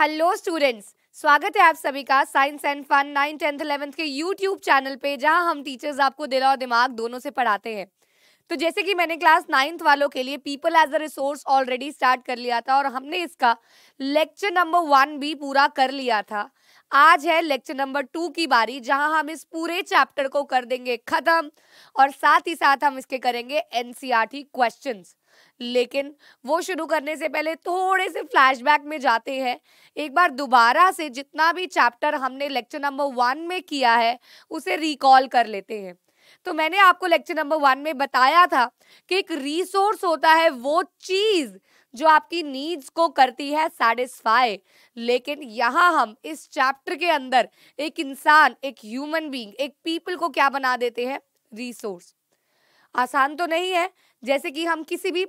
Hello students स्वागत है आप सभी का science and fun nine tenth eleventh के यूट्यूब चैनल पे जहां हम टीचर्स आपको दिल और दिमाग दोनों से पढ़ाते हैं तो जैसे कि मैंने क्लास नाइन्थ वालों के लिए people as a resource already start कर लिया था और हमने इसका लेक्चर नंबर वन भी पूरा कर लिया था आज है लेक्चर नंबर टू की बारी जहां हम इस पूरे चैप्टर को कर देंगे खत्म और साथ ही साथ हम इसके करेंगे एनसीआरटी क्वेश्चंस लेकिन वो शुरू करने से पहले थोड़े से फ्लैशबैक में जाते हैं एक बार दोबारा से जितना भी चैप्टर हमने लेक्चर नंबर वन में किया है उसे रिकॉल कर लेते हैं तो मैंने आपको लेक्चर नंबर वन में बताया था कि एक रिसोर्स होता है वो चीज़ जो आपकी नीड्स को करती है सेटिस्फाई लेकिन यहाँ हम इस चैप्टर के अंदर एक इंसान एक ह्यूमन बींग एक पीपल को क्या बना देते हैं रिसोर्स आसान तो नहीं है जैसे कि हम किसी भी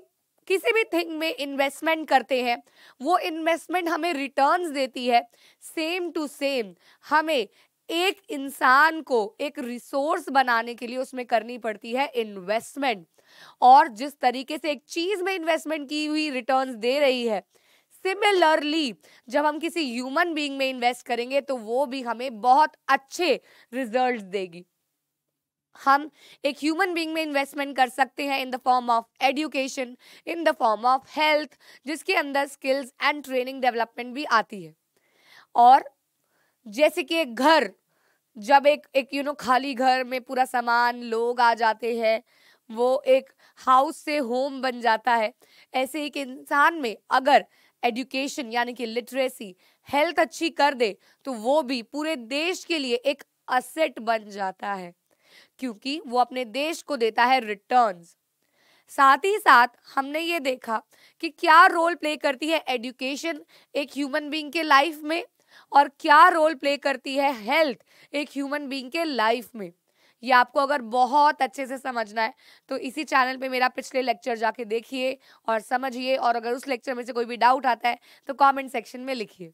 किसी भी थिंग में इन्वेस्टमेंट करते हैं वो इन्वेस्टमेंट हमें रिटर्न्स देती है सेम टू सेम हमें एक इंसान को एक रिसोर्स बनाने के लिए उसमें करनी पड़ती है इन्वेस्टमेंट और जिस तरीके से एक चीज़ में इन्वेस्टमेंट की हुई रिटर्न्स दे रही है सिमिलरली जब हम किसी ह्यूमन बीइंग में इन्वेस्ट करेंगे तो वो भी हमें बहुत अच्छे रिजल्ट देगी हम एक ह्यूमन बींग में इन्वेस्टमेंट कर सकते हैं in the form of education in the form of health जिसके अंदर स्किल्स एंड ट्रेनिंग डेवलपमेंट भी आती है और जैसे कि एक घर जब एक एक यू नो खाली घर में पूरा सामान लोग आ जाते हैं वो एक हाउस से होम बन जाता है ऐसे ही इंसान में अगर एजुकेशन यानी कि लिटरेसी हेल्थ अच्छी कर दे तो वो भी पूरे देश के लिए एक असेट बन जाता है क्योंकि वो अपने देश को देता है रिटर्न्स साथ ही साथ हमने ये देखा कि क्या रोल प्ले करती है एडुकेशन एक ह्यूमन बीइंग के लाइफ में और क्या रोल प्ले करती है हेल्थ एक ह्यूमन बीइंग के लाइफ में ये आपको अगर बहुत अच्छे से समझना है तो इसी चैनल पे मेरा पिछले लेक्चर जाके देखिए और समझिए और अगर उस लेक्चर में से कोई भी डाउट आता है तो कमेंट सेक्शन में लिखिए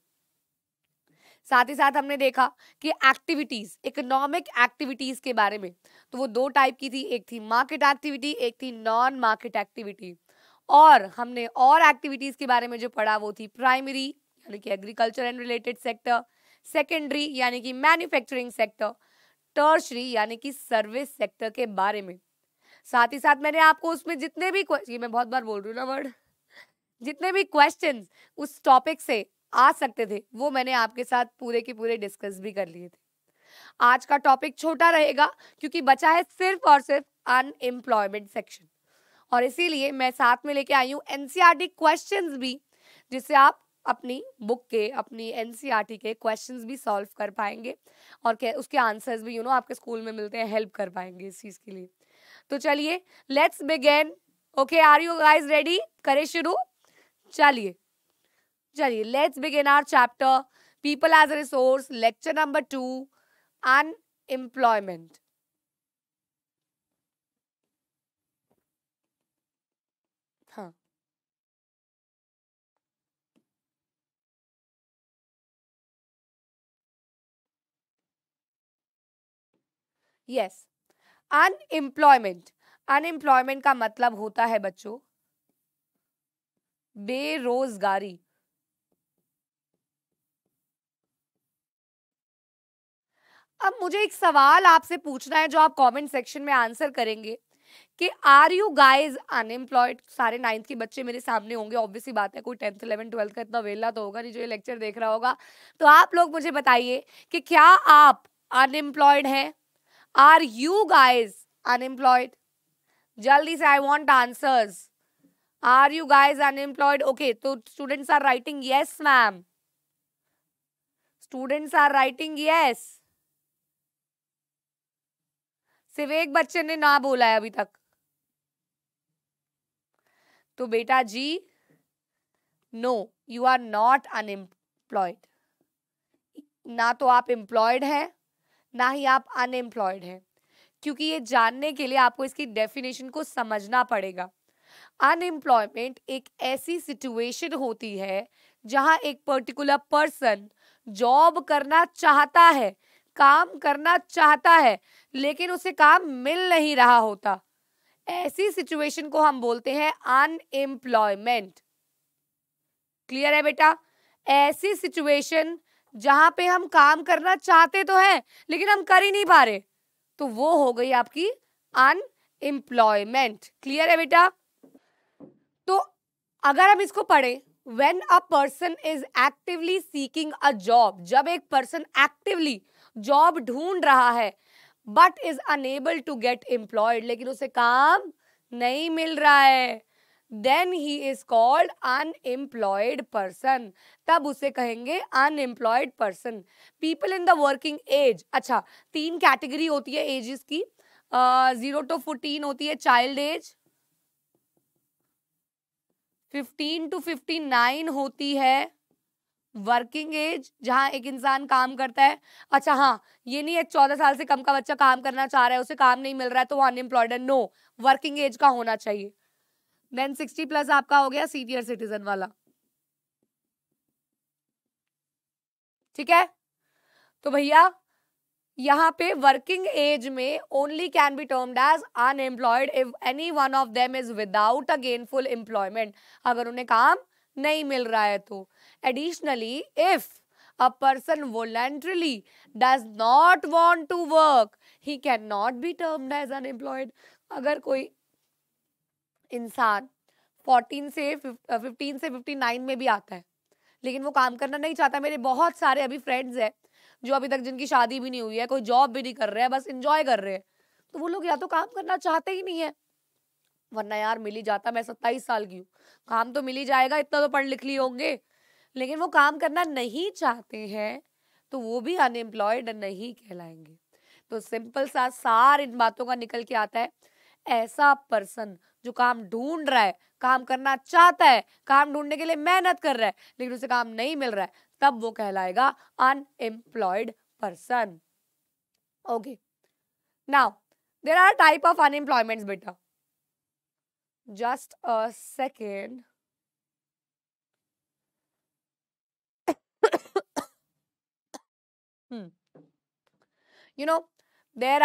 साथ ही साथ हमने देखा कि एक्टिविटीज़ इकोनॉमिक एक्टिविटीज़ के बारे में तो वो दो टाइप की थी एक थी मार्केट एक्टिविटी एक थी नॉन मार्केट एक्टिविटी और हमने और एक्टिविटीज़ के बारे में जो पढ़ा वो थी प्राइमरी यानी कि agriculture and related sector secondary यानी कि मैन्युफैक्चरिंग सेक्टर टर्शरी यानी कि सर्विस सेक्टर के बारे में साथ ही साथ मैंने आपको उसमें जितने भी ये मैं बहुत बार बोल रही हूँ ना वर्ड जितने भी क्वेश्चन उस टॉपिक से आ सकते थे वो मैंने आपके साथ पूरे के पूरे डिस्कस भी कर लिए थे आज का टॉपिक छोटा रहेगा क्योंकि बचा है सिर्फ और सिर्फ अनएम्प्लॉयमेंट सेक्शन और इसीलिए मैं साथ में लेके आई हूँ एनसीईआरटी क्वेश्चन e भी जिससे आप अपनी बुक के अपनी एनसीईआरटी e के क्वेश्चंस भी सॉल्व कर पाएंगे और के, उसके आंसर्स भी यू you नो know, आपके स्कूल में मिलते हैं हेल्प कर पाएंगे इस चीज़ के लिए तो चलिए let's begin okay are you guys ready करें शुरू चलिए चलिए let's begin our chapter people as a resource lecture number two unemployment yes unemployment unemployment का मतलब होता है बच्चों बेरोजगारी अब मुझे एक सवाल आपसे पूछना है जो आप कमेंट सेक्शन में आंसर करेंगे कि आर यू गाइज अनएम्प्लॉयड सारे नाइन्थ के बच्चे मेरे सामने होंगे ऑब्वियसली बात है कोई टेंथ इलेवन ट्वेल्थ का इतना वेला तो होगा नहीं जो ये लेक्चर देख रहा होगा तो आप लोग मुझे बताइए कि क्या आप अनएम्प्लॉयड हैं आर यू गाइज अनएम्प्लॉयड जल्दी से I want answers are you guys unemployed okay तो students are writing yes ma'am students are writing yes सिर्फ एक बच्चे ने ना बोला है अभी तक तो बेटा जी no you are not unemployed ना तो आप एम्प्लॉयड हैं ना ही आप अनएम्प्लॉयड हैं क्योंकि ये जानने के लिए आपको इसकी डेफिनेशन को समझना पड़ेगा अनएम्प्लॉयमेंट एक ऐसी सिचुएशन होती है जहाँ एक पर्टिकुलर पर्सन जॉब करना चाहता है काम करना चाहता है लेकिन उसे काम मिल नहीं रहा होता ऐसी सिचुएशन को हम बोलते हैं अनएम्प्लॉयमेंट क्लियर है बेटा ऐसी सिचुएशन जहां पे हम काम करना चाहते तो हैं लेकिन हम कर ही नहीं पा रहे तो वो हो गई आपकी अनएम्प्लॉयमेंट क्लियर है बेटा तो अगर हम इसको पढ़ें when a person is actively seeking a job जब एक पर्सन एक्टिवली जॉब ढूंढ रहा है but is unable to get employed लेकिन उसे काम नहीं मिल रहा है then he is called unemployed person तब उसे कहेंगे unemployed person people in the working age अच्छा तीन कैटेगरी होती है एजेस की जीरो टू फोर्टीन होती है child age fifteen to fifty nine होती है वर्किंग एज जहाँ एक इंसान काम करता है अच्छा हाँ ये नहीं है चौदह साल से कम का बच्चा काम करना चाह रहा है उसे काम नहीं मिल रहा है तो वो अनएम्प्लॉयड है नो वर्किंग एज का होना चाहिए देन सिक्सटी प्लस आपका हो गया सीनियर सिटीजन वाला ठीक है तो भैया यहाँ पे वर्किंग एज में only can be termed as unemployed if any one of them is without a gainful employment अगर उन्हें काम नहीं मिल रहा है तो Additionally, if a person voluntarily does not want to work, he cannot be termed as unemployed. अगर कोई इंसान 14 से 15 uh, से 59 में भी आता है लेकिन वो काम करना नहीं चाहता मेरे बहुत सारे अभी फ्रेंड्स हैं जो अभी तक जिनकी शादी भी नहीं हुई है कोई जॉब भी नहीं कर रहे हैं बस इंजॉय कर रहे हैं तो वो लोग या तो काम करना चाहते ही नहीं है वरना यार मिल ही जाता मैं सत्ताईस साल की हूँ काम तो मिल ही जाएगा इतना तो पढ़ लिख लिए होंगे लेकिन वो काम करना नहीं चाहते हैं तो वो भी अनएम्प्लॉयड नहीं कहलाएंगे तो सिंपल सा सार इन बातों का निकल के आता है ऐसा पर्सन जो काम ढूंढ रहा है काम करना चाहता है काम ढूंढने के लिए मेहनत कर रहा है लेकिन उसे काम नहीं मिल रहा है तब वो कहलाएगा unemployed person okay now there are type of unemployment बेटा just a second hmm. you know there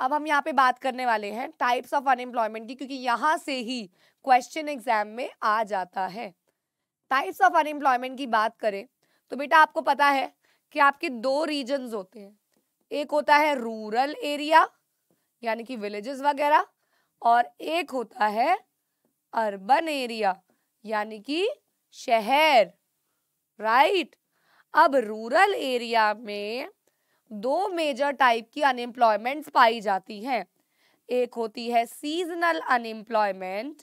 अब हम यहाँ पे बात करने वाले हैं टाइप्स ऑफ अनएम्प्लॉयमेंट की क्योंकि यहां से ही क्वेश्चन एग्जाम में आ जाता है टाइप्स ऑफ अनएम्प्लॉयमेंट की बात करें तो बेटा आपको पता है कि आपके दो रीजन होते हैं एक होता है रूरल एरिया यानी कि विलेजेस वगैरह और एक होता है अर्बन एरिया यानी कि शहर राइट अब रूरल एरिया में दो मेजर टाइप की अनएम्प्लॉयमेंट पाई जाती हैं एक होती है सीजनल अनएम्प्लॉयमेंट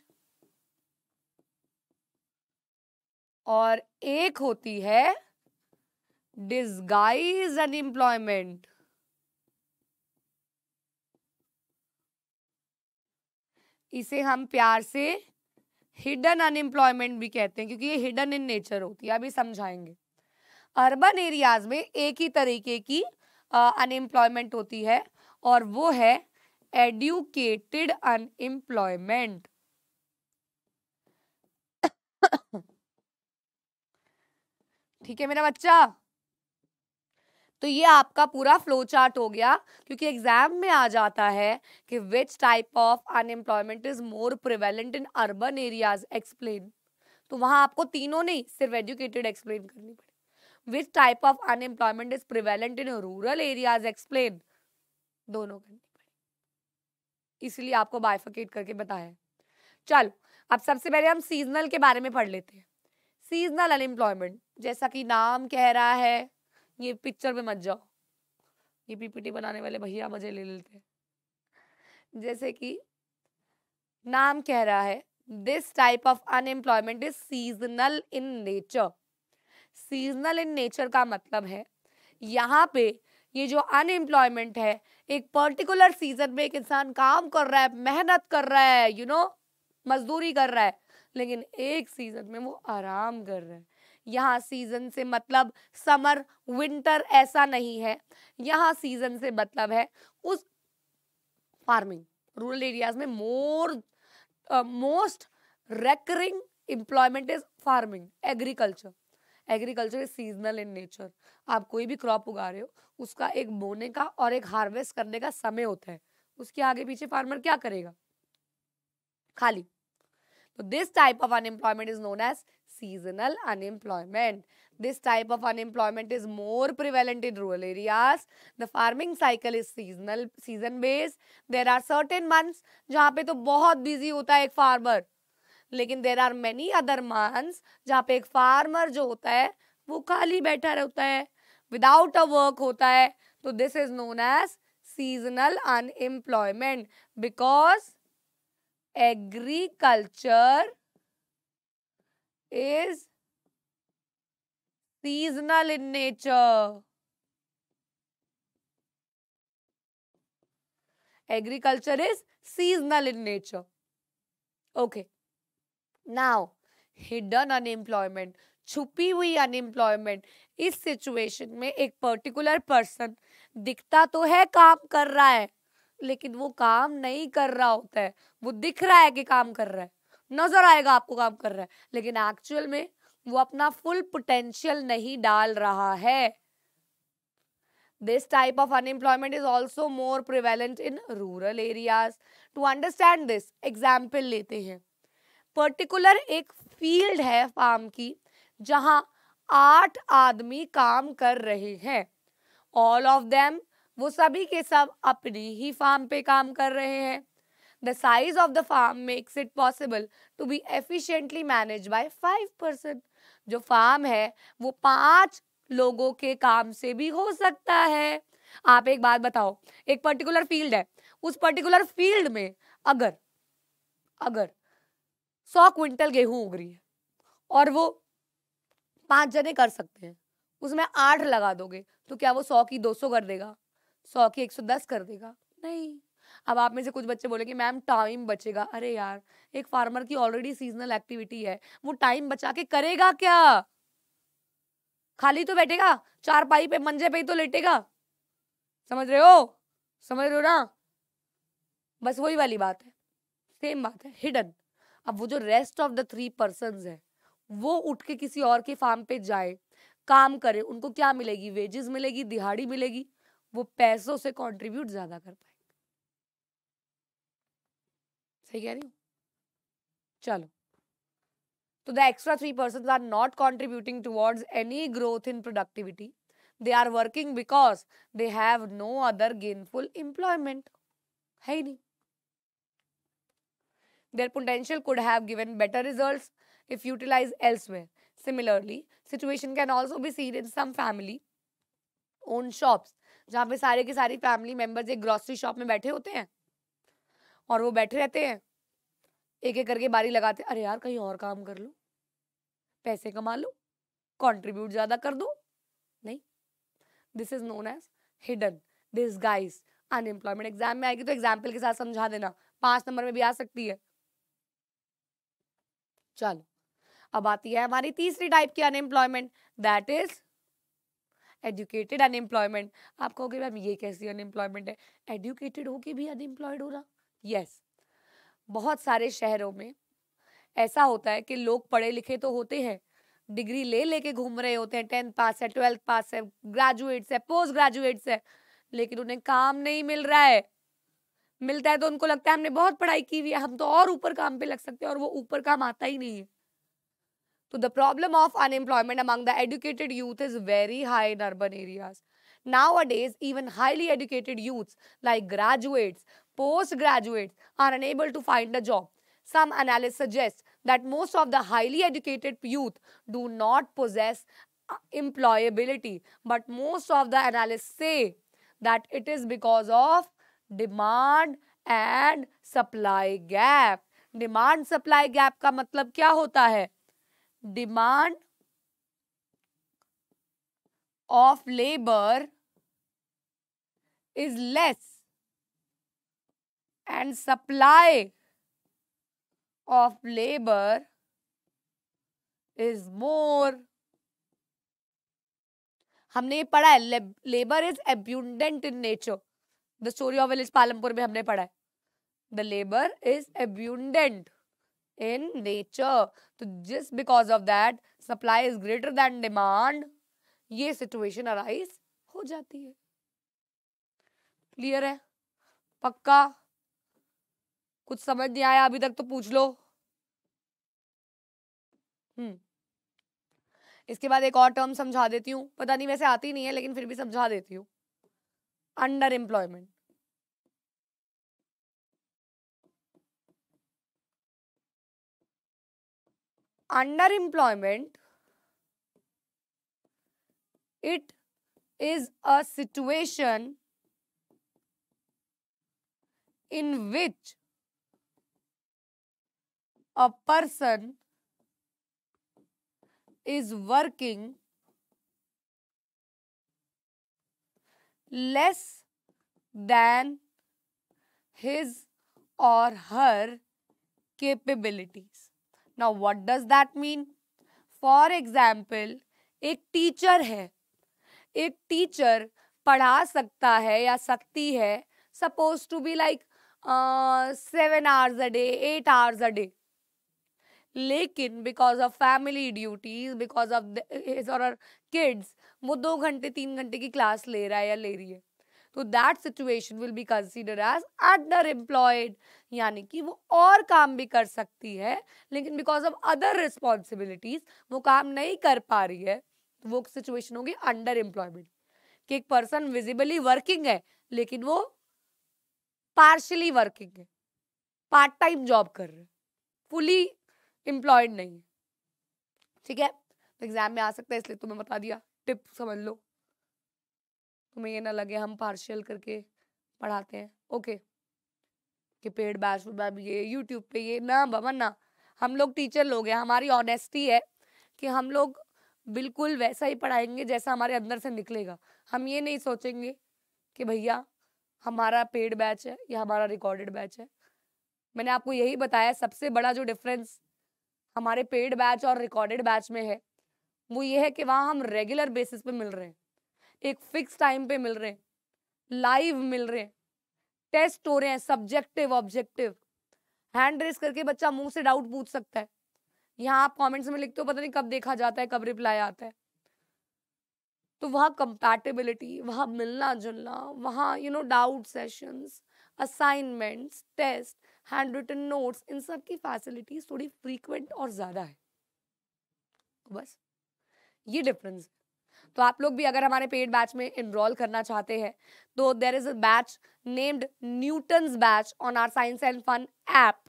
और एक होती है डिस्गाइज अनएम्प्लॉयमेंट इसे हम प्यार से हिडन अनएम्प्लॉयमेंट भी कहते हैं क्योंकि ये हिडन इन नेचर होती है अभी समझाएंगे अर्बन एरियाज में एक ही तरीके की अनएम्प्लॉयमेंट होती है और वो है एडुकेटेड अनएम्प्लॉयमेंट ठीक है मेरा बच्चा तो ये आपका पूरा फ्लो चार्ट हो गया क्योंकि एग्जाम में आ जाता है कि which type of unemployment is more prevalent in urban areas explain तो वहां आपको तीनों नहीं सिर्फ एजुकेटेड एक्सप्लेन करनी पड़ेगी which type of unemployment is prevalent in rural areas explain दोनों करनी पड़ेगी इसलिए आपको बायफकेट करके बताया चलो अब सबसे पहले हम सीजनल के बारे में पढ़ लेते हैं सीजनल अनएम्प्लॉयमेंट जैसा कि नाम कह रहा है ये पिक्चर में मत जाओ ये पीपीटी बनाने वाले भैया मजे ले लेते हैं जैसे कि नाम कह रहा है this type of unemployment is seasonal in nature seasonal in nature का मतलब है यहाँ पे ये जो अनएम्प्लॉयमेंट है एक पर्टिकुलर सीजन में एक इंसान काम कर रहा है मेहनत कर रहा है यू नो मजदूरी कर रहा है लेकिन एक सीजन में वो आराम कर रहा है यहाँ सीजन से मतलब समर विंटर ऐसा नहीं है यहाँ सीजन से मतलब है उस फार्मिंग रूरल एरियाज में more most recurring employment is farming agriculture agriculture is seasonal in nature आप कोई भी क्रॉप उगा रहे हो उसका एक बोने का और एक हार्वेस्ट करने का समय होता है उसके आगे पीछे फार्मर क्या करेगा खाली तो this type of unemployment is known as seasonal unemployment. This type of unemployment is more prevalent in rural areas. The farming cycle is seasonal, season based. There are certain months जहाँ पे तो बहुत busy होता है एक farmer. लेकिन there are many other मांस जहाँ पे एक फार्मर जो होता है वो खाली बैठा रहता है विदाउट अ वर्क होता है तो this is known as seasonal unemployment because agriculture is seasonal in nature agriculture is seasonal in nature okay now hidden unemployment छुपी हुई अनएम्प्लॉयमेंट इस सिचुएशन में एक पर्टिकुलर पर्सन दिखता तो है काम कर रहा है लेकिन वो काम नहीं कर रहा होता है वो दिख रहा है कि काम कर रहा है नजर आएगा आपको काम कर रहा है लेकिन एक्चुअल में वो अपना फुल पोटेंशियल नहीं डाल रहा है this type of unemployment is also more prevalent in rural areas to understand this example लेते हैं पर्टिकुलर एक फील्ड है फार्म की जहां आठ आदमी काम कर रहे हैं ऑल ऑफ देम वो सभी के सब अपनी ही फार्म पे काम कर रहे हैं the size of the farm makes it possible to be efficiently manage by five person जो फार्म है वो पांच लोगों के काम से भी हो सकता है आप एक बात बताओ एक पर्टिकुलर फील्ड है उस पर्टिकुलर फील्ड में अगर अगर सौ क्विंटल गेहूं उग रही है और वो पांच जने कर सकते हैं उसमें आठ लगा दोगे तो क्या वो सौ की दो सौ कर देगा सौ की एक सौ दस कर देगा नहीं अब आप में से कुछ बच्चे बोलेंगे मैम टाइम बचेगा अरे यार एक फार्मर की ऑलरेडी सीजनल एक्टिविटी है वो टाइम बचा के करेगा क्या खाली तो बैठेगा चार पाई पे मंजे पे ही तो लेटेगा समझ रहे हो समझ रहे हो ना बस वही वाली बात है सेम बात है हिडन अब वो जो rest of the three person है वो उठ के किसी और के फार्म पे जाए काम करे उनको क्या मिलेगी वेजेस मिलेगी दिहाड़ी मिलेगी वो पैसों से कंट्रीब्यूट ज्यादा कर पाएंगे सही कह रही हूँ चलो तो the extra three person are not contributing towards any growth in productivity they are working because they have no other gainful employment है ही नहीं Their potential could have given better results if utilized elsewhere. Similarly, situation can also be seen in some family owned shops जहाँ पे सारे के सारी family members एक grocery shop में बैठे होते हैं और वो बैठे रहते हैं एक एक करके बारी लगाते अरे यार कहीं और काम कर लो पैसे कमा लो कंट्रीब्यूट ज़्यादा कर दो नहीं this is known as hidden this guys unemployment exam में आएगी तो एग्जाम्पल के साथ समझा देना पाँच नंबर में भी आ सकती है चलो अब आती है हमारी तीसरी टाइप की unemployment that is educated unemployment आप कहोगे मैम ये कैसी अनएम्प्लॉयमेंट है एजुकेटेड होके भी अनएम्प्लॉयड हो होना यस yes. बहुत सारे शहरों में ऐसा होता है कि लोग पढ़े लिखे तो होते हैं डिग्री ले लेके घूम रहे होते हैं टेंथ पास है ट्वेल्थ पास है ग्रेजुएट्स है पोस्ट ग्रेजुएट्स है लेकिन उन्हें काम नहीं मिल रहा है मिलता है तो उनको लगता है हमने बहुत पढ़ाई की हुई है हम तो और ऊपर काम पे लग सकते हैं और वो ऊपर काम आता ही नहीं है तो the problem of unemployment among the educated youth is very high in urban areas nowadays even highly educated youth like graduates post graduates are unable to find a job some analysis suggest that most of the highly educated youth do not possess employability but most of the analysis say that it is because of demand and supply gap demand supply gap का मतलब क्या होता है demand of labour is less and supply of labour is more हमने ये पढ़ा है labour is abundant in nature the story of village Palampur में हमने पढ़ा है the labour is abundant in nature तो जिस because of that supply is greater than demand ये सिचुएशन अराइज हो जाती है क्लियर है पक्का कुछ समझ नहीं आया अभी तक तो पूछ लो हम्म इसके बाद एक और टर्म समझा देती हूँ पता नहीं वैसे आती नहीं है लेकिन फिर भी समझा देती हूँ underemployment. Underemployment, it is a situation in which a person is working less than his or her capabilities. Now, what does that mean? For example एक टीचर है एक टीचर पढ़ा सकता है या सकती है suppose to be like seven hours a day eight hours a day लेकिन because of family duties because of और किड्स वो दो घंटे तीन घंटे की क्लास ले रहा है या ले रही है तो that situation will be consider as under employed यानी कि वो और काम भी कर सकती है लेकिन बिकॉज ऑफ अदर रिस्पॉन्सिबिलिटीज वो काम नहीं कर पा रही है तो वो सिचुएशन होगी अंडर एम्प्लॉयमेंट कि एक पर्सन विजिबली वर्किंग है लेकिन वो पार्शली वर्किंग है पार्ट टाइम जॉब कर रहे फुली एम्प्लॉयड नहीं है ठीक है एग्जाम में आ सकता है इसलिए तुम्हें बता दिया टिप समझ लो तुम्हें ये ना लगे हम पार्शियल करके पढ़ाते हैं ओके कि पेड बैच मैम ये यूट्यूब पे ये ना भवन ना हम लोग टीचर लोग हैं हमारी ऑनेस्टी है कि हम लोग बिल्कुल वैसा ही पढ़ाएंगे जैसा हमारे अंदर से निकलेगा हम ये नहीं सोचेंगे कि भैया हमारा पेड बैच है या हमारा रिकॉर्डेड बैच है मैंने आपको यही बताया सबसे बड़ा जो डिफरेंस हमारे पेड बैच और रिकॉर्डेड बैच में है वो ये है कि वहाँ हम रेगुलर बेसिस पे मिल रहे हैं एक फिक्स टाइम पे मिल रहे हैं लाइव मिल रहे हैं टेस्ट हो रहे हैं सब्जेक्टिव ऑब्जेक्टिव हैंड रेस करके बच्चा मुंह से डाउट पूछ सकता है यहाँ आप कमेंट्स में लिखते हो पता नहीं कब देखा जाता है कब रिप्लाई आता है तो वहाँ कंपैटिबिलिटी वहाँ मिलना जुलना वहाँ you know doubt sessions assignments test hand written notes इन सब की फैसिलिटीज थोड़ी फ्रीक्वेंट और ज़्यादा है बस ये डिफरेंस तो आप लोग भी अगर हमारे पेड बैच में इनरोल करना चाहते हैं तो there is a batch named Newton batch on our science and fun app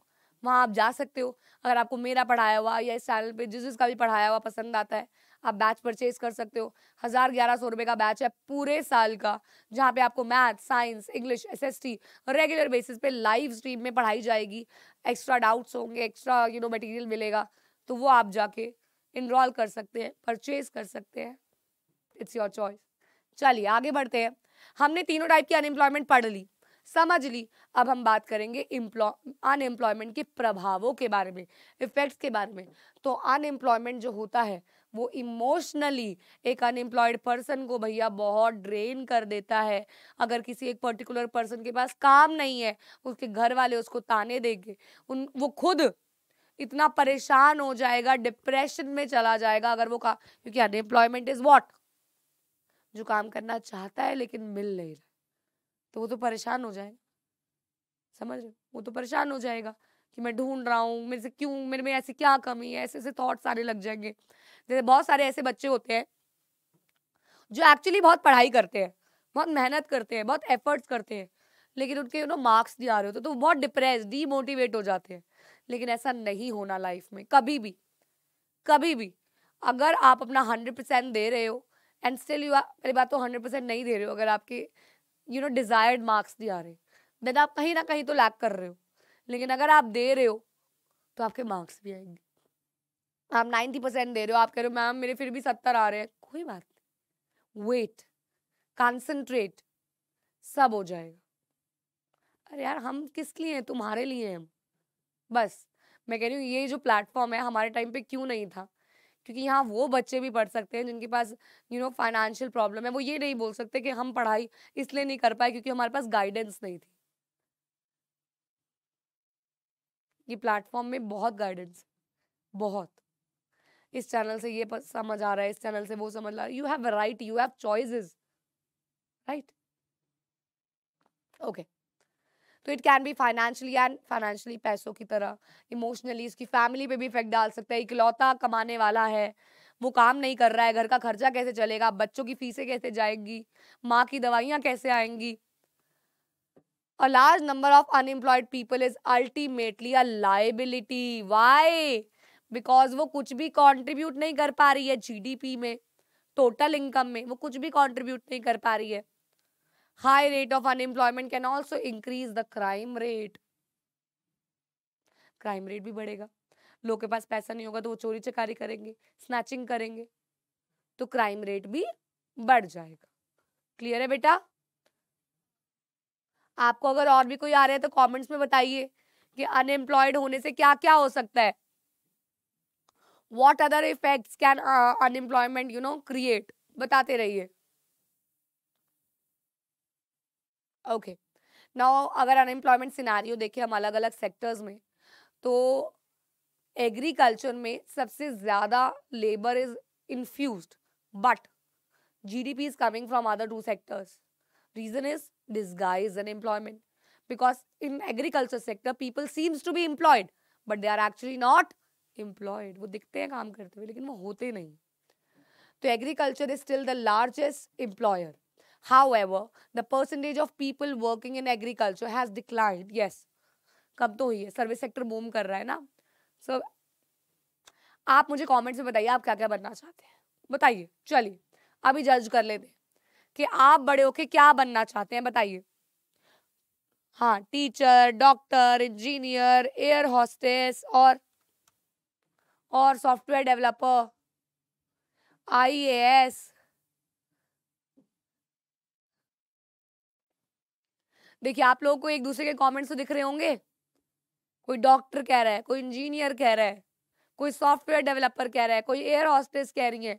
वहाँ आप जा सकते हो अगर आपको मेरा पढ़ाया हुआ या इस चैनल पे जिस जिसका भी पढ़ाया हुआ पसंद आता है आप बैच परचेज कर सकते हो हज़ार ग्यारह सौ रुपये का बैच है पूरे साल का जहाँ पे आपको math science English SST regular basis पे लाइव स्ट्रीम में पढ़ाई जाएगी एक्स्ट्रा डाउट्स होंगे एक्स्ट्रा यू नो मटेरियल मिलेगा तो वो आप जाके इनरोल कर सकते हैं परचेज कर सकते हैं इट्स योर चॉइस चलिए आगे बढ़ते हैं हमने तीनों टाइप की अनएम्प्लॉयमेंट पढ़ ली समझ ली अब हम बात करेंगे अनएम्प्लॉयमेंट के प्रभावों के बारे में इफेक्ट्स के बारे में तो अनएम्प्लॉयमेंट जो होता है वो इमोशनली एक अनएम्प्लॉयड पर्सन को भैया बहुत ड्रेन कर देता है अगर किसी एक पर्टिकुलर पर्सन के पास काम नहीं है उसके घर वाले उसको ताने देंगे उन वो खुद इतना परेशान हो जाएगा डिप्रेशन में चला जाएगा अगर वो का क्योंकि अनएम्प्लॉयमेंट इज वॉट जो काम करना चाहता है लेकिन मिल नहीं रहा तो वो तो परेशान हो जाएगा समझ रहे वो तो परेशान हो जाएगा कि मैं ढूंढ रहा हूँ मेरे से क्यों मेरे में ऐसी क्या कमी है ऐसे ऐसे थॉट्स आने लग जाएंगे जैसे बहुत सारे ऐसे बच्चे होते हैं जो एक्चुअली बहुत पढ़ाई करते हैं बहुत मेहनत करते हैं बहुत एफर्ट्स करते हैं लेकिन उनके यू नो मार्क्स नहीं आ रहे होते तो वो बहुत डिप्रेस डीमोटिवेट हो जाते हैं लेकिन ऐसा नहीं होना लाइफ में कभी भी कभी भी अगर आप अपना हंड्रेड परसेंट दे रहे हो एंड स्टिल यू पहली बात तो हंड्रेड परसेंट नहीं दे रहे हो अगर आपके यू नो डिज़ायर्ड मार्क्स नहीं आ रहे देन आप कहीं ना कहीं तो लैक कर रहे हो लेकिन अगर आप दे रहे हो तो आपके मार्क्स भी आएंगे आप नाइन्टी परसेंट दे रहे हो आप कह रहे हो मैम मेरे फिर भी सत्तर आ रहे हैं कोई बात नहीं वेट कॉन्सेंट्रेट सब हो जाएगा अरे यार हम किस लिए हैं तुम्हारे लिए हैं हम बस मैं कह रही हूँ ये जो प्लेटफॉर्म है हमारे टाइम पे क्यों नहीं था क्योंकि यहाँ वो बच्चे भी पढ़ सकते हैं जिनके पास यू नो फाइनेंशियल प्रॉब्लम है वो ये नहीं बोल सकते कि हम पढ़ाई इसलिए नहीं कर पाए क्योंकि हमारे पास गाइडेंस नहीं थी ये प्लेटफॉर्म में बहुत गाइडेंस बहुत इस चैनल से ये समझ आ रहा है इस चैनल से वो समझ आ रहा है you have right you have choice right okay तो it can be financially and financially पैसों की तरह इमोशनली इसकी फैमिली पे भी इफेक्ट डाल सकता है इकलौता कमाने वाला है वो काम नहीं कर रहा है घर का खर्चा कैसे चलेगा बच्चों की फीसें कैसे जाएगी माँ की दवाइयाँ कैसे आएंगी a large number of unemployed people is ultimately a liability why because वो कुछ भी कॉन्ट्रीब्यूट नहीं कर पा रही है जी में टोटल इनकम में वो कुछ भी कॉन्ट्रीब्यूट नहीं कर पा रही है high rate of unemployment can also increase the crime rate crime rate भी बढ़ेगा लोगों के पास पैसा नहीं होगा तो वो चोरी चकारी करेंगे स्नैचिंग करेंगे तो क्राइम रेट भी बढ़ जाएगा क्लियर है बेटा आपको अगर और भी कोई आ रहा है तो कमेंट्स में बताइए कि अनएम्प्लॉयड होने से क्या क्या हो सकता है what other effects can unemployment you know create बताते रहिए ओके नाउ अगर अनएम्प्लॉयमेंट सिनारियो देखें हम अलग अलग सेक्टर्स में तो एग्रीकल्चर में सबसे ज़्यादा labour is infuse but G D P is coming from other two sectors reason is disguise unemployment because in agriculture sector people seems to be employed but they are actually not employed वो दिखते हैं काम करते हुए लेकिन वो होते नहीं तो agriculture is still the largest employer However, the percentage of people working in agriculture has declined. Yes, कम तो हुई है सर्विस सेक्टर बूम कर रहा है ना सो so, आप मुझे कॉमेंट में बताइए आप क्या क्या बनना चाहते हैं बताइए चलिए अभी जज कर लेते कि आप बड़े होके क्या बनना चाहते हैं बताइए हाँ teacher doctor engineer air hostess और और software developer I A S देखिए आप लोगों को एक दूसरे के कमेंट्स तो दिख रहे होंगे कोई डॉक्टर कह रहा है कोई इंजीनियर कह रहा है कोई सॉफ्टवेयर डेवलपर कह रहा है कोई एयर हॉस्टेस कह रही है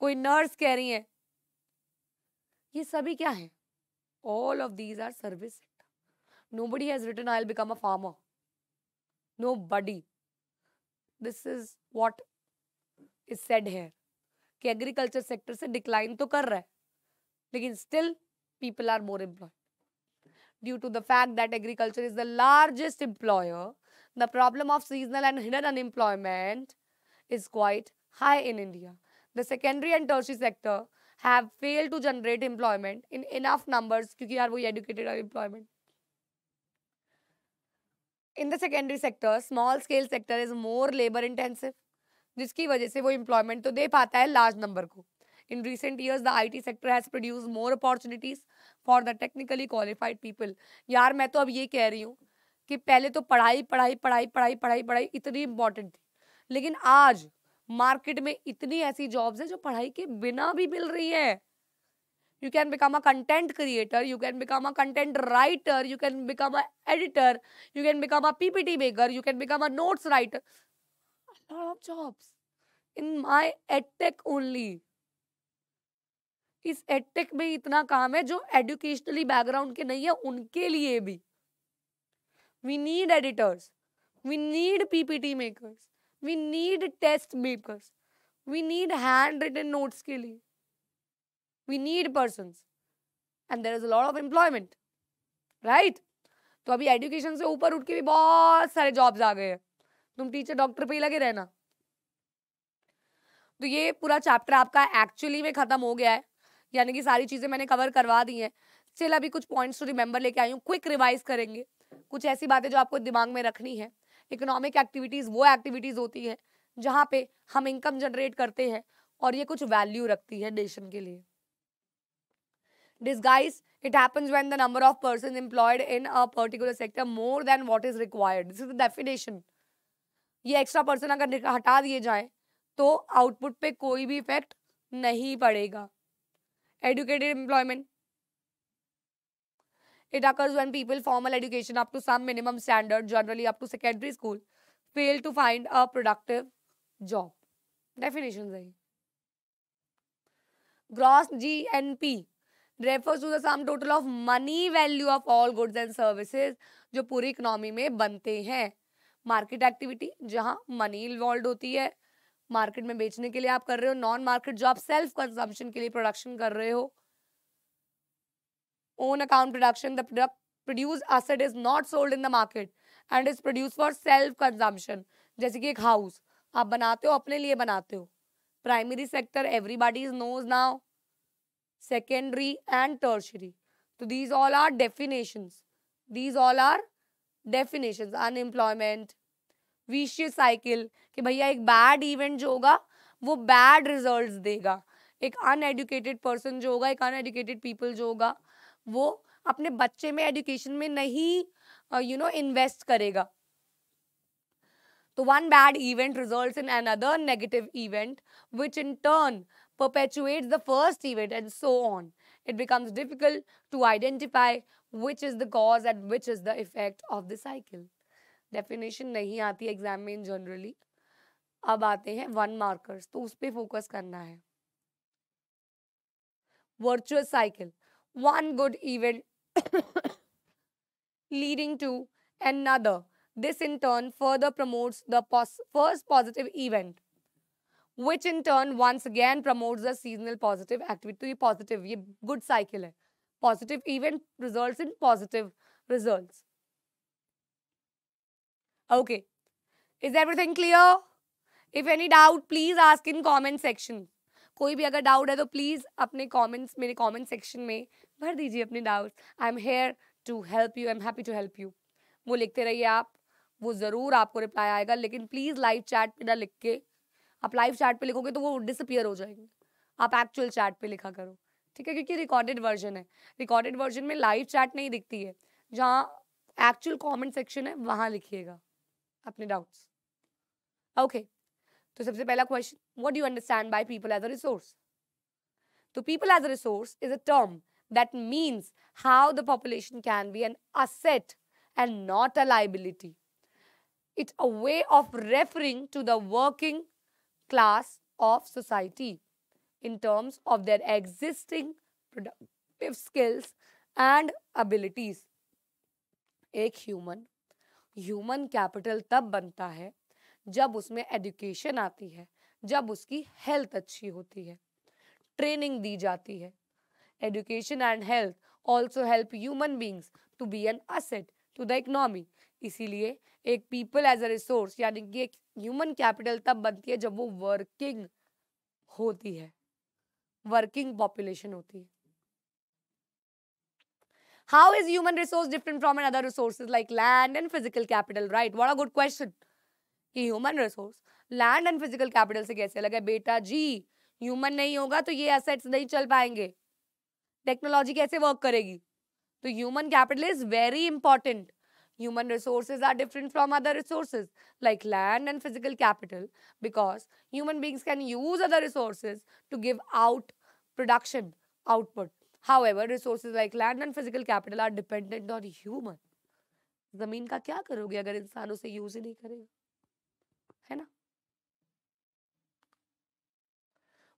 कोई नर्स कह रही है ये सभी क्या है all of these are service nobody has has I become a a nobody this is what is said है कि एग्रीकल्चर सेक्टर से डिक्लाइन तो कर रहा है लेकिन still people are more employ due to the fact that agriculture is the largest employer, the problem of seasonal and hidden unemployment is quite high in India. The secondary and tertiary sector have failed to generate employment in enough numbers because yaar wohi educated employment. In the secondary sector, small scale sector is more labor intensive जिसकी वजह से वो employment तो दे पाता है large number को. In recent years, the IT sector has produced more opportunities for the technically qualified people यार मैं तो अब ये कह रही हूँ कि पहले तो पढ़ाई पढ़ाई पढ़ाई पढ़ाई पढ़ाई पढ़ाई इतनी इम्पॉर्टेंट थी लेकिन आज मार्केट में इतनी ऐसी जॉब्स है जो पढ़ाई के बिना भी मिल रही है you can become a content creator you can become a content writer you can become a editor you can become a ppt maker you can become a notes writer a lot of jobs in my edtech only इस edtech में इतना काम है जो एडुकेशनली background के नहीं है उनके लिए भी we need editors we need PPT makers we need test makers we need hand written notes के लिए we need person and there is lot of employment right तो अभी एडुकेशन से ऊपर उठ के भी बहुत सारे जॉब्स आ गए हैं तुम टीचर डॉक्टर पे ही लगे रहना तो ये पूरा चैप्टर आपका एक्चुअली में खत्म हो गया है यानी कि सारी चीज़ें मैंने कवर करवा दी हैं स्टिल अभी कुछ पॉइंट्स टू रिमेंबर लेके आई हूँ क्विक रिवाइज करेंगे कुछ ऐसी बातें जो आपको दिमाग में रखनी है इकोनॉमिक एक्टिविटीज़ वो एक्टिविटीज़ होती है जहाँ पे हम इनकम जनरेट करते हैं और ये कुछ वैल्यू रखती है नेशन के लिए disguise it happens when the number of person employed in a particular sector more than what is required this is the definition ये एक्स्ट्रा पर्सन अगर हटा दिए जाए तो आउटपुट पे कोई भी इफेक्ट नहीं पड़ेगा educated employment it occurs when people formal education up to some minimum standard generally up to secondary school fail to find a productive job definition सही gross G N P refer to दाम total of money value of all goods and services जो पूरी economy में बनते हैं market activity जहाँ money involve होती है मार्केट में बेचने के लिए आप कर रहे हो नॉन मार्केट जो आप सेल्फ कंजम्पशन के लिए प्रोडक्शन कर रहे हो own account production the product produced asset is not sold in the market and is produced for self consumption जैसे कि एक हाउस आप बनाते हो अपने लिए बनाते हो primary sector everybody is knows now secondary and tertiary तो these all are definitions these all are definitions unemployment vicious cycle कि भैया एक बैड इवेंट जो होगा वो बैड रिजल्ट्स देगा एक अनएडुकेटेड पर्सन जो होगा एक अनएडुकेटेड पीपल जो होगा वो अपने बच्चे में एडुकेशन में नहीं यू नो इन्वेस्ट करेगा तो one bad event results in another negative event which in turn perpetuate the first event and so on it becomes difficult to identify which is the cause and which is the effect of the cycle definition नहीं आती exam में इन generally अब आते हैं one markers तो उस पर focus करना है virtual cycle one good event leading to another this in turn further promotes the first positive event which in turn once again promotes the seasonal positive activity तो ये पॉजिटिव ये good cycle है positive event result in positive result is everything clear if any doubt please ask in comment section कोई भी अगर doubt है तो please अपने कॉमेंट्स मेरे कॉमेंट सेक्शन में भर दीजिए अपने doubts I am here to help you I am happy to help you वो लिखते रहिए आप वो ज़रूर आपको रिप्लाई आएगा लेकिन प्लीज़ लाइव चैट पे ना लिख के आप लाइव चैट पे लिखोगे तो वो डिसअपियर हो जाएंगे आप एक्चुअल चैट पे लिखा करो ठीक है क्योंकि रिकॉर्डेड वर्जन है रिकॉर्डेड वर्जन में लाइव चैट नहीं दिखती है जहाँ एक्चुअल कमेंट सेक्शन है वहाँ लिखिएगा अपने डाउट्स ओके तो सबसे पहला question what do understand by people as a resource तो people as a resource is a term that means how the population can be an asset and not a liability it's a way of referring to the working class of society in terms of their existing productive skills and abilities एक human human capital तब बनता है जब उसमें education आती है जब उसकी हेल्थ अच्छी होती है ट्रेनिंग दी जाती है education and health also help human beings to be an asset to the economy इसीलिए एक पीपल एज अ रिसोर्स यानी कि एक ह्यूमन कैपिटल तब बनती है जब वो वर्किंग होती है वर्किंग पॉपुलेशन होती है How is human resource different from another resources like land and physical capital? Right? What a good question. कि human resource land and physical capital से कैसे अलग है बेटा जी ह्यूमन नहीं होगा तो ये एसेट्स नहीं चल पाएंगे टेक्नोलॉजी कैसे वर्क करेगी तो human capital is very important human resources are different from other resources like land and physical capital because human beings can use other resources to give out production output However, resources like land and physical capital are dependent on human. जमीन का क्या करोगे अगर इंसान उसे use ही नहीं करेगा है ना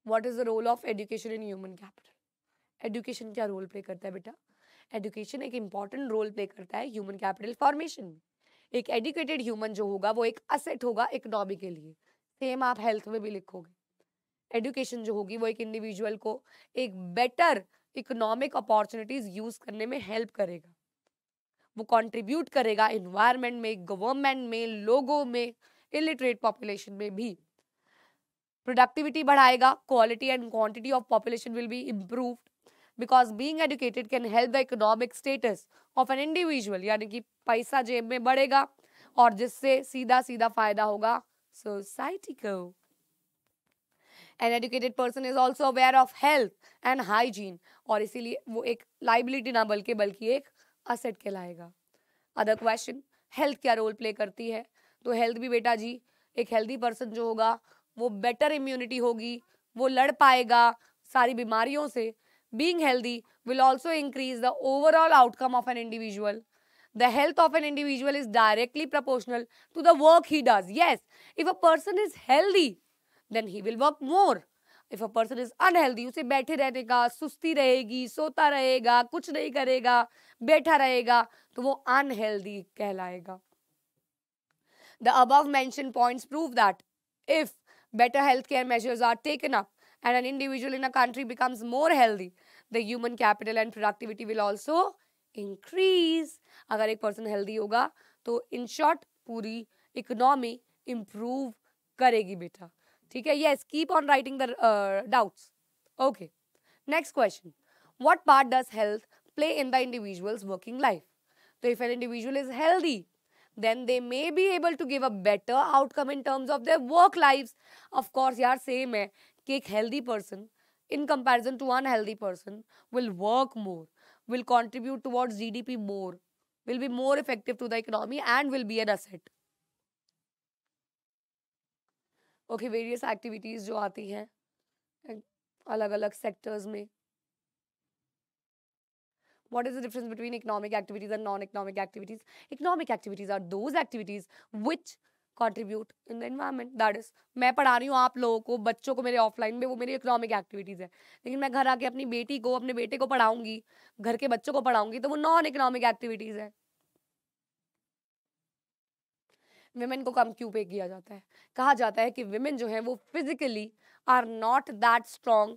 what is the role of education in human capital education क्या रोल प्ले करता है बेटा एजुकेशन एक इंपॉर्टेंट रोल प्ले करता है ह्यूमन कैपिटल फॉर्मेशन में एक एजुकेटेड ह्यूमन जो होगा वो एक असेट होगा इकोनॉमी के लिए सेम आप हेल्थ में भी लिखोगे एजुकेशन जो होगी वो एक इंडिविजुअल को एक बेटर इकोनॉमिक अपॉर्चुनिटीज यूज करने में हेल्प करेगा वो कंट्रीब्यूट करेगा इन्वायरमेंट में गवर्नमेंट में लोगों में इलिटरेट पॉपुलेशन में भी प्रोडक्टिविटी बढ़ाएगा quality and quantity of population will be improved because being educated can help the economic status of an individual यानी कि पैसा जेब में बढ़ेगा और जिससे सीधा सीधा फायदा होगा सोसाइटी को an educated person is also aware of health and hygiene और इसीलिए वो एक लाइबिलिटी ना बल्कि बल्कि एक असेट कहलाएगा अदर क्वेश्चन हेल्थ क्या रोल प्ले करती है तो हेल्थ भी बेटा जी एक हेल्दी पर्सन जो होगा वो बेटर इम्यूनिटी होगी वो लड़ पाएगा सारी बीमारियों से being healthy will also increase the overall outcome of an individual the health of an individual is directly proportional to the work he does yes if a person is healthy then he will work more if a person is unhealthy उसे बैठे रहने का सुस्ती रहेगी सोता रहेगा कुछ नहीं करेगा बैठा रहेगा तो वो अनहेल्दी कहलाएगा the above mention point prove that if better health care measures are taken up and an individual in a country becomes more healthy the human capital and productivity will also increase अगर एक person healthy होगा तो in short पूरी economy improve करेगी बेटा ठीक है yes keep on writing the doubts okay next what part does health play in the individual's working life? So, if an individual is healthy, then they may be able to give a better outcome in terms of their work lives. Of course, yaar same hai कि healthy person in comparison to an unhealthy person will work more, will contribute towards GDP more, will be more effective to the economy and will be an asset. Okay various activities जो आती हैं अलग अलग sectors में what is the difference between economic activities and non economic activities economic activities are those activities which contribute in the environment that is मैं पढ़ा रही हूँ आप लोगों को बच्चों को मेरे ऑफलाइन में वो मेरी इकोनॉमिक एक्टिविटीज़ है लेकिन मैं घर आके अपनी बेटी को अपने बेटे को पढ़ाऊंगी घर के बच्चों को पढ़ाऊंगी तो वो नॉन इकोनॉमिक एक्टिविटीज़ है वेमेन को कम क्यों पे किया जाता है कहा जाता है कि वेमेन जो है वो physically are not that strong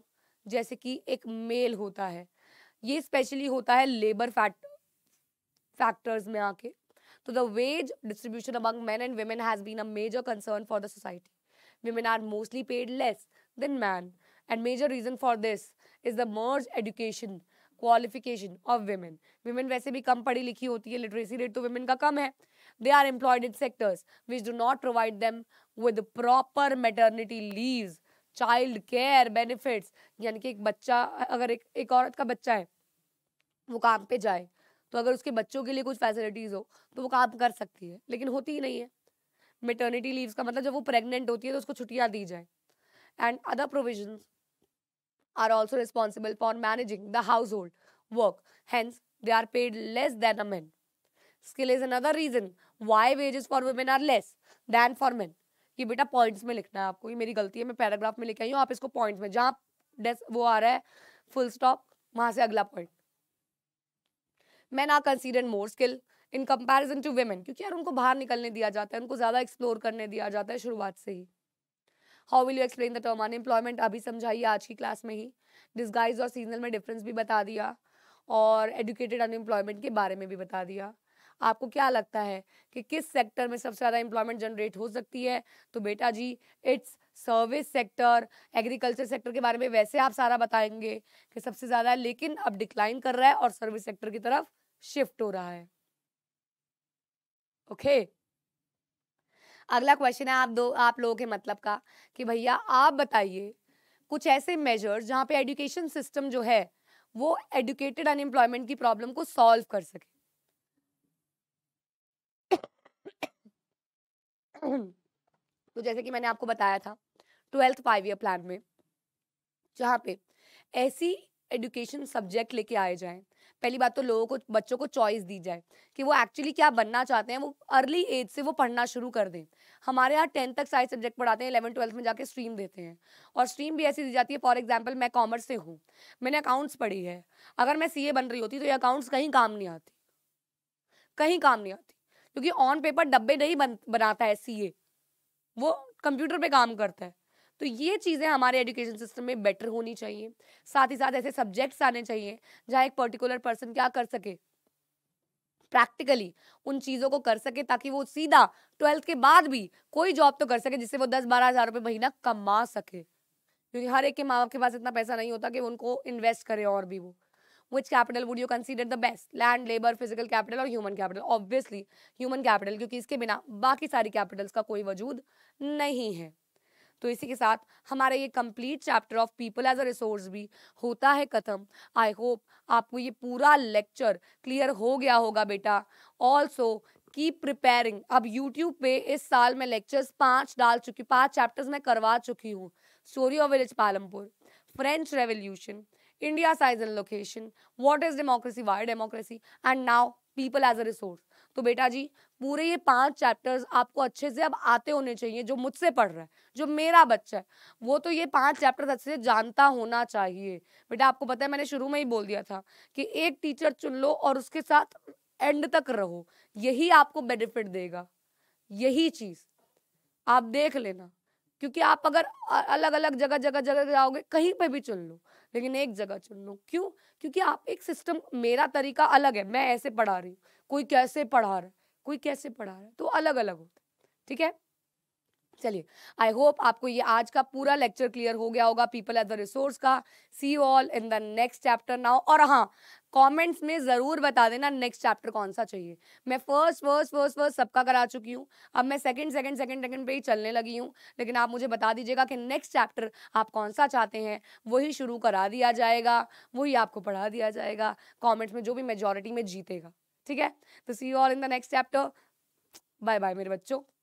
जैसे कि एक मेल होता है ये स्पेशली होता है लेबर फैक्ट फैक्टर्स में आके तो the wage distribution among man and women has been a major concern for the society women are mostly paid less than man and major reason for this is the merge education qualification of women women वैसे भी कम पढ़ी लिखी होती है literacy rate तो women का कम है they are employed in sectors which do not provide them with proper maternity leaves child care benefits यानी कि एक बच्चा अगर एक एक औरत का बच्चा है वो काम पे जाए तो अगर उसके बच्चों के लिए कुछ फैसिलिटीज़ हो तो वो काम कर सकती है लेकिन होती ही नहीं है मेटर्निटी लीव्स का मतलब जब वो प्रेग्नेंट होती है तो उसको छुट्टियाँ दी जाए and other provision are also responsible for managing the household work hence they are paid less than a man skill is another reason why wages for women are less than for men ये बेटा points में लिखना है आपको ये मेरी गलती है मैं पैराग्राफ में लेके आई हूँ आप इसको पॉइंट्स में जहाँ वो आ रहा है फुल स्टॉप वहां से अगला point man are consider more skill in comparison to women क्योंकि यार उनको बाहर निकलने दिया जाता है उनको ज़्यादा एक्सप्लोर करने दिया जाता है शुरुआत से ही how will you explain the term unemployment अभी समझाइए आज की क्लास में ही डिस्गाइज और सीजनल में डिफरेंस भी बता दिया और एडुकेटेड अनएम्प्लॉयमेंट के बारे में भी बता दिया आपको क्या लगता है कि किस सेक्टर में सबसे ज़्यादा एम्प्लॉयमेंट जनरेट हो सकती है तो बेटा जी it's service sector agriculture sector के बारे में वैसे आप सारा बताएंगे कि सबसे ज़्यादा लेकिन अब डिक्लाइन कर रहा है और सर्विस सेक्टर की तरफ शिफ्ट हो रहा है ओके okay. अगला क्वेश्चन है आप दो आप लोगों के मतलब का कि भैया आप बताइए कुछ ऐसे मेजर्स जहाँ पे एजुकेशन सिस्टम जो है वो एडुकेटेड अनएम्प्लॉयमेंट की प्रॉब्लम को सॉल्व कर सके तो जैसे कि मैंने आपको बताया था ट्वेल्थ फाइव ईयर प्लान में जहाँ पे ऐसी एजुकेशन सब्जेक्ट लेके आए जाएं पहली बात तो लोगों को बच्चों को चॉइस दी जाए कि वो एक्चुअली क्या बनना चाहते हैं वो अर्ली एज से वो पढ़ना शुरू कर दें हमारे यहाँ टेंथ तक सारे सब्जेक्ट पढ़ाते हैं इलेवन ट्वेल्थ में जाके स्ट्रीम देते हैं और स्ट्रीम भी ऐसी दी जाती है फॉर एग्जाम्पल मैं कॉमर्स से हूँ मैंने अकाउंट्स पढ़ी है अगर मैं सी बन रही होती तो ये अकाउंट्स कहीं काम नहीं आती कहीं काम नहीं आती क्योंकि ऑन पेपर डब्बे नहीं बन, बनाता है सीए वो कंप्यूटर पे काम करता है तो ये चीज़ें हमारे एजुकेशन सिस्टम में बेटर होनी चाहिए साथ ही साथ ऐसे सब्जेक्ट्स आने चाहिए जहाँ एक पर्टिकुलर पर्सन क्या कर सके प्रैक्टिकली उन चीज़ों को कर सके ताकि वो सीधा ट्वेल्थ के बाद भी कोई जॉब तो कर सके जिससे वो दस बारह हज़ार रुपये महीना कमा सके क्योंकि हर एक के माँ बाप के पास इतना पैसा नहीं होता कि उनको इन्वेस्ट करे और भी वो which capital would you consider the best land labour physical capital और human capital obviously human capital क्योंकि इसके बिना बाकी सारी कैपिटल्स का कोई वजूद नहीं है तो इसी के साथ हमारा ये complete chapter of people as a resource भी होता है खत्म आई होप आपको ये पूरा लेक्चर क्लियर हो गया होगा बेटा ऑल्सो कीप प्रिपेयरिंग अब यूट्यूब पे इस साल में लेक्चर्स पांच डाल चुकी पांच चैप्टर्स मैं करवा चुकी हूँ story of village Palampur French revolution India size and location, what is democracy, why democracy, and now people as a resource. तो बेटा जी पूरे ये पांच चैप्टर्स आपको अच्छे से अब आते होने चाहिए जो मुझसे पढ़ रहा है जो मेरा बच्चा है वो तो ये पांच चैप्टर्स अच्छे से जानता होना चाहिए बेटा आपको पता है मैंने शुरू में ही बोल दिया था कि एक टीचर चुन लो और उसके साथ एंड तक रहो यही आपको बेनिफिट देगा यही चीज़ आप देख लेना क्योंकि आप अगर अलग अलग जगह जगह जगह जाओगे कहीं पर भी चुन लो लेकिन एक जगह चुन लो क्यों क्योंकि आप एक सिस्टम मेरा तरीका अलग है मैं ऐसे पढ़ा रही हूँ कोई कैसे पढ़ा रहा है कोई कैसे पढ़ा रहा है तो अलग अलग होता है ठीक है चलिए आई होप आपको ये आज का पूरा लेक्चर क्लियर हो गया होगा पीपल एज द रिसोर्स का see you all in the next chapter now और हाँ कमेंट्स में ज़रूर बता देना नेक्स्ट चैप्टर कौन सा चाहिए मैं फर्स्ट फर्स्ट फर्स्ट फर्स्ट सबका करा चुकी हूँ अब मैं सेकंड सेकंड सेकंड सेकंड पे ही चलने लगी हूँ लेकिन आप मुझे बता दीजिएगा कि नेक्स्ट चैप्टर आप कौन सा चाहते हैं वही शुरू करा दिया जाएगा वही आपको पढ़ा दिया जाएगा कॉमेंट्स में जो भी मेजोरिटी में जीतेगा ठीक है तो see you all in the next chapter bye bye मेरे बच्चों